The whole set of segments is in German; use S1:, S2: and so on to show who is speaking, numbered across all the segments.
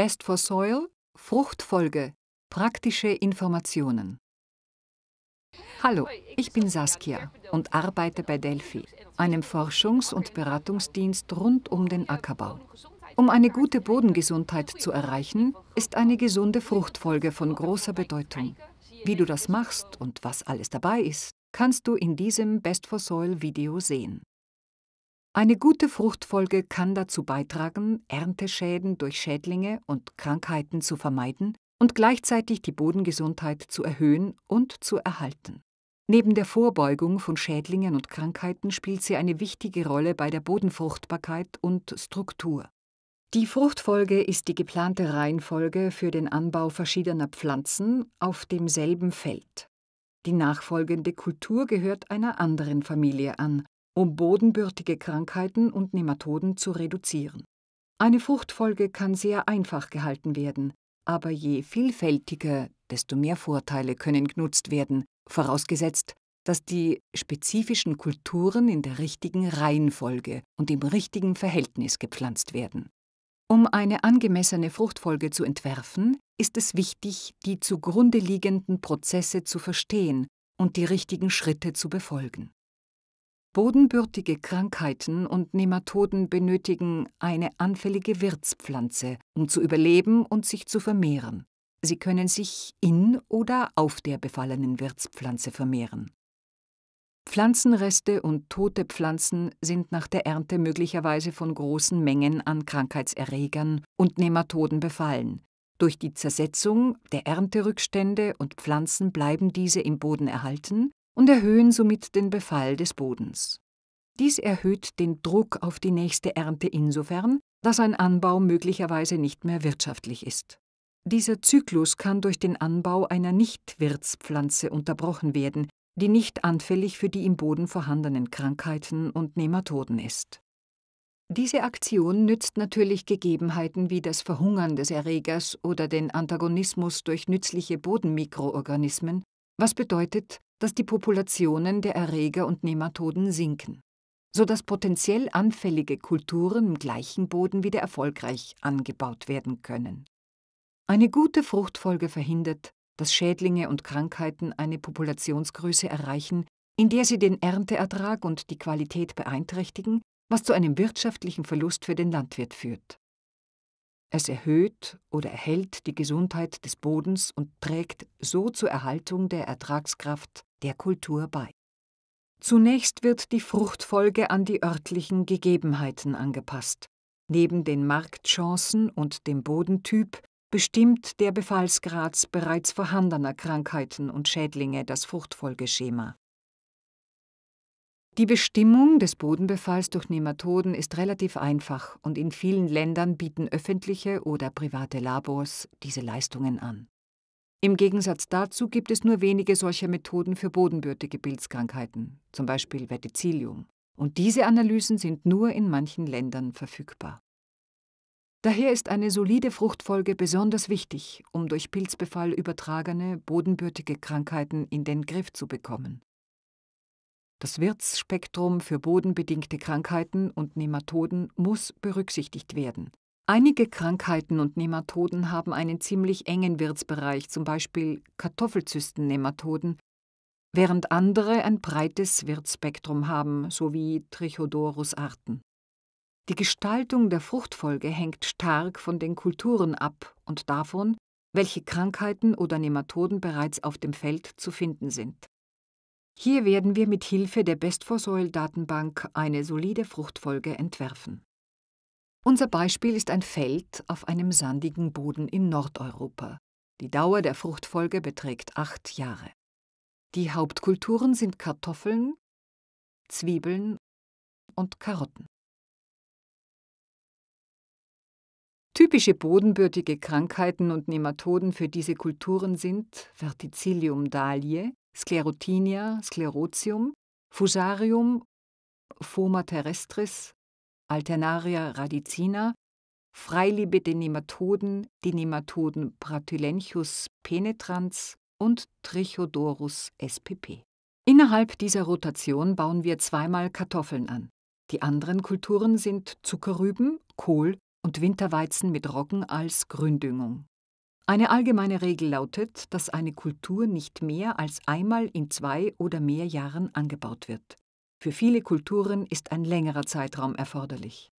S1: Best for Soil, Fruchtfolge, praktische Informationen. Hallo, ich bin Saskia und arbeite bei Delphi, einem Forschungs- und Beratungsdienst rund um den Ackerbau. Um eine gute Bodengesundheit zu erreichen, ist eine gesunde Fruchtfolge von großer Bedeutung. Wie du das machst und was alles dabei ist, kannst du in diesem Best for Soil Video sehen. Eine gute Fruchtfolge kann dazu beitragen, Ernteschäden durch Schädlinge und Krankheiten zu vermeiden und gleichzeitig die Bodengesundheit zu erhöhen und zu erhalten. Neben der Vorbeugung von Schädlingen und Krankheiten spielt sie eine wichtige Rolle bei der Bodenfruchtbarkeit und Struktur. Die Fruchtfolge ist die geplante Reihenfolge für den Anbau verschiedener Pflanzen auf demselben Feld. Die nachfolgende Kultur gehört einer anderen Familie an um bodenbürtige Krankheiten und Nematoden zu reduzieren. Eine Fruchtfolge kann sehr einfach gehalten werden, aber je vielfältiger, desto mehr Vorteile können genutzt werden, vorausgesetzt, dass die spezifischen Kulturen in der richtigen Reihenfolge und im richtigen Verhältnis gepflanzt werden. Um eine angemessene Fruchtfolge zu entwerfen, ist es wichtig, die zugrunde liegenden Prozesse zu verstehen und die richtigen Schritte zu befolgen. Bodenbürtige Krankheiten und Nematoden benötigen eine anfällige Wirtspflanze, um zu überleben und sich zu vermehren. Sie können sich in oder auf der befallenen Wirtspflanze vermehren. Pflanzenreste und tote Pflanzen sind nach der Ernte möglicherweise von großen Mengen an Krankheitserregern und Nematoden befallen. Durch die Zersetzung der Ernterückstände und Pflanzen bleiben diese im Boden erhalten und erhöhen somit den Befall des Bodens. Dies erhöht den Druck auf die nächste Ernte insofern, dass ein Anbau möglicherweise nicht mehr wirtschaftlich ist. Dieser Zyklus kann durch den Anbau einer Nicht-Wirtspflanze unterbrochen werden, die nicht anfällig für die im Boden vorhandenen Krankheiten und Nematoden ist. Diese Aktion nützt natürlich Gegebenheiten wie das Verhungern des Erregers oder den Antagonismus durch nützliche Bodenmikroorganismen, was bedeutet, dass die Populationen der Erreger und Nematoden sinken, sodass potenziell anfällige Kulturen im gleichen Boden wieder erfolgreich angebaut werden können. Eine gute Fruchtfolge verhindert, dass Schädlinge und Krankheiten eine Populationsgröße erreichen, in der sie den Ernteertrag und die Qualität beeinträchtigen, was zu einem wirtschaftlichen Verlust für den Landwirt führt. Es erhöht oder erhält die Gesundheit des Bodens und trägt so zur Erhaltung der Ertragskraft der Kultur bei. Zunächst wird die Fruchtfolge an die örtlichen Gegebenheiten angepasst. Neben den Marktchancen und dem Bodentyp bestimmt der Befallsgrad bereits vorhandener Krankheiten und Schädlinge das Fruchtfolgeschema die Bestimmung des Bodenbefalls durch Nematoden ist relativ einfach und in vielen Ländern bieten öffentliche oder private Labors diese Leistungen an. Im Gegensatz dazu gibt es nur wenige solcher Methoden für bodenbürtige Pilzkrankheiten, zum Beispiel Verticillium, und diese Analysen sind nur in manchen Ländern verfügbar. Daher ist eine solide Fruchtfolge besonders wichtig, um durch Pilzbefall übertragene, bodenbürtige Krankheiten in den Griff zu bekommen. Das Wirtsspektrum für bodenbedingte Krankheiten und Nematoden muss berücksichtigt werden. Einige Krankheiten und Nematoden haben einen ziemlich engen Wirtsbereich, zum Beispiel Kartoffelzysten-Nematoden, während andere ein breites Wirtsspektrum haben, sowie Trichodorus-Arten. Die Gestaltung der Fruchtfolge hängt stark von den Kulturen ab und davon, welche Krankheiten oder Nematoden bereits auf dem Feld zu finden sind. Hier werden wir mit Hilfe der Best-for-Soil-Datenbank eine solide Fruchtfolge entwerfen. Unser Beispiel ist ein Feld auf einem sandigen Boden in Nordeuropa. Die Dauer der Fruchtfolge beträgt acht Jahre. Die Hauptkulturen sind Kartoffeln, Zwiebeln und Karotten. Typische bodenbürtige Krankheiten und Nematoden für diese Kulturen sind Verticillium dalie, Sclerotinia, Sclerotium, Fusarium, Foma terrestris, Alternaria radicina, freilebende Nematoden, die Nematoden Pratylenchus penetrans und Trichodorus spp. Innerhalb dieser Rotation bauen wir zweimal Kartoffeln an. Die anderen Kulturen sind Zuckerrüben, Kohl und Winterweizen mit Roggen als Gründüngung. Eine allgemeine Regel lautet, dass eine Kultur nicht mehr als einmal in zwei oder mehr Jahren angebaut wird. Für viele Kulturen ist ein längerer Zeitraum erforderlich.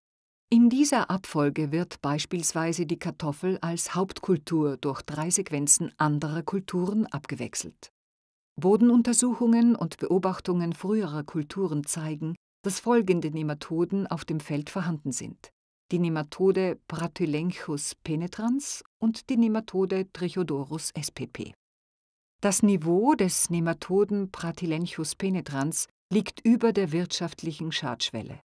S1: In dieser Abfolge wird beispielsweise die Kartoffel als Hauptkultur durch drei Sequenzen anderer Kulturen abgewechselt. Bodenuntersuchungen und Beobachtungen früherer Kulturen zeigen, dass folgende Nematoden auf dem Feld vorhanden sind die Nematode Bratylenchus penetrans und die Nematode Trichodorus spp. Das Niveau des Nematoden Bratylenchus penetrans liegt über der wirtschaftlichen Schadschwelle.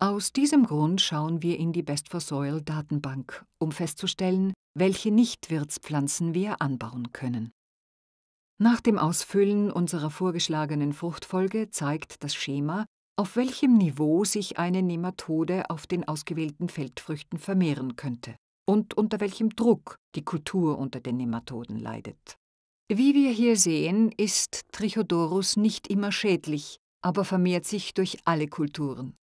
S1: Aus diesem Grund schauen wir in die Best for Soil Datenbank, um festzustellen, welche Nichtwirtspflanzen wir anbauen können. Nach dem Ausfüllen unserer vorgeschlagenen Fruchtfolge zeigt das Schema, auf welchem Niveau sich eine Nematode auf den ausgewählten Feldfrüchten vermehren könnte und unter welchem Druck die Kultur unter den Nematoden leidet. Wie wir hier sehen, ist Trichodorus nicht immer schädlich, aber vermehrt sich durch alle Kulturen.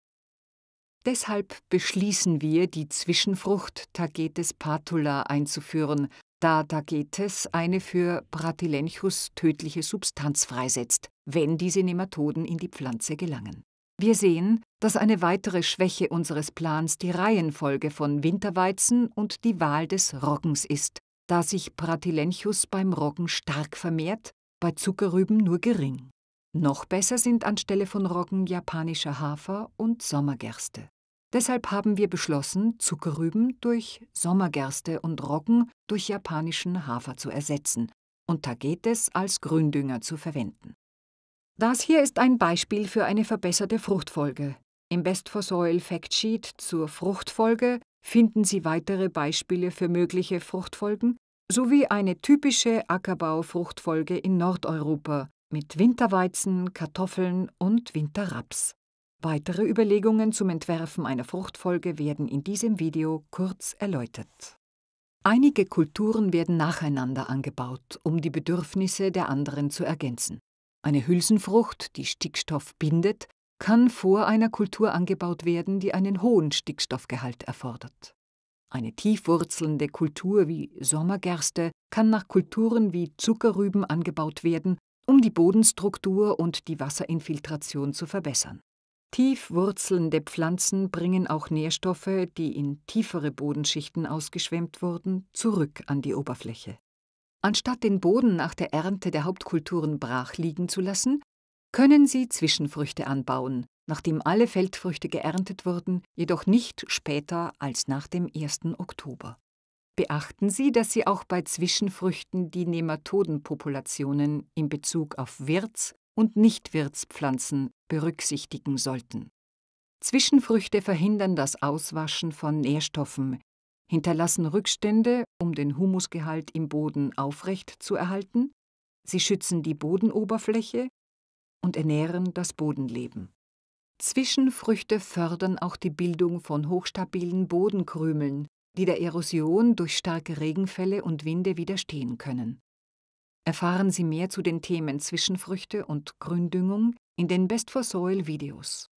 S1: Deshalb beschließen wir, die Zwischenfrucht Tagetes patula einzuführen, da Tagetes eine für Pratilenchus tödliche Substanz freisetzt, wenn diese Nematoden in die Pflanze gelangen. Wir sehen, dass eine weitere Schwäche unseres Plans die Reihenfolge von Winterweizen und die Wahl des Roggens ist, da sich Pratilenchus beim Roggen stark vermehrt, bei Zuckerrüben nur gering. Noch besser sind anstelle von Roggen japanischer Hafer und Sommergerste. Deshalb haben wir beschlossen, Zuckerrüben durch Sommergerste und Roggen durch japanischen Hafer zu ersetzen und Tagetes als Gründünger zu verwenden. Das hier ist ein Beispiel für eine verbesserte Fruchtfolge. Im Best for Soil Factsheet zur Fruchtfolge finden Sie weitere Beispiele für mögliche Fruchtfolgen sowie eine typische Ackerbaufruchtfolge in Nordeuropa mit Winterweizen, Kartoffeln und Winterraps. Weitere Überlegungen zum Entwerfen einer Fruchtfolge werden in diesem Video kurz erläutert. Einige Kulturen werden nacheinander angebaut, um die Bedürfnisse der anderen zu ergänzen. Eine Hülsenfrucht, die Stickstoff bindet, kann vor einer Kultur angebaut werden, die einen hohen Stickstoffgehalt erfordert. Eine tiefwurzelnde Kultur wie Sommergerste kann nach Kulturen wie Zuckerrüben angebaut werden, um die Bodenstruktur und die Wasserinfiltration zu verbessern. Tiefwurzelnde Pflanzen bringen auch Nährstoffe, die in tiefere Bodenschichten ausgeschwemmt wurden, zurück an die Oberfläche. Anstatt den Boden nach der Ernte der Hauptkulturen brach liegen zu lassen, können sie Zwischenfrüchte anbauen, nachdem alle Feldfrüchte geerntet wurden, jedoch nicht später als nach dem 1. Oktober. Beachten Sie, dass Sie auch bei Zwischenfrüchten die Nematodenpopulationen in Bezug auf Wirts- und Nichtwirtspflanzen berücksichtigen sollten. Zwischenfrüchte verhindern das Auswaschen von Nährstoffen, hinterlassen Rückstände, um den Humusgehalt im Boden aufrecht zu erhalten, sie schützen die Bodenoberfläche und ernähren das Bodenleben. Zwischenfrüchte fördern auch die Bildung von hochstabilen Bodenkrümeln, die der Erosion durch starke Regenfälle und Winde widerstehen können. Erfahren Sie mehr zu den Themen Zwischenfrüchte und Gründüngung in den Best for Soil Videos.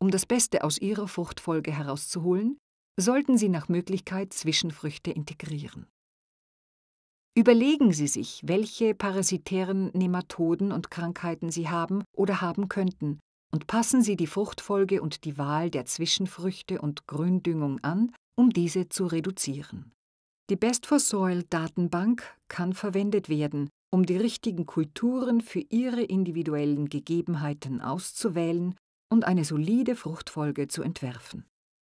S1: Um das Beste aus Ihrer Fruchtfolge herauszuholen, sollten Sie nach Möglichkeit Zwischenfrüchte integrieren. Überlegen Sie sich, welche parasitären Nematoden und Krankheiten Sie haben oder haben könnten und passen Sie die Fruchtfolge und die Wahl der Zwischenfrüchte und Gründüngung an, um diese zu reduzieren. Die Best for Soil Datenbank kann verwendet werden, um die richtigen Kulturen für Ihre individuellen Gegebenheiten auszuwählen und eine solide Fruchtfolge zu entwerfen.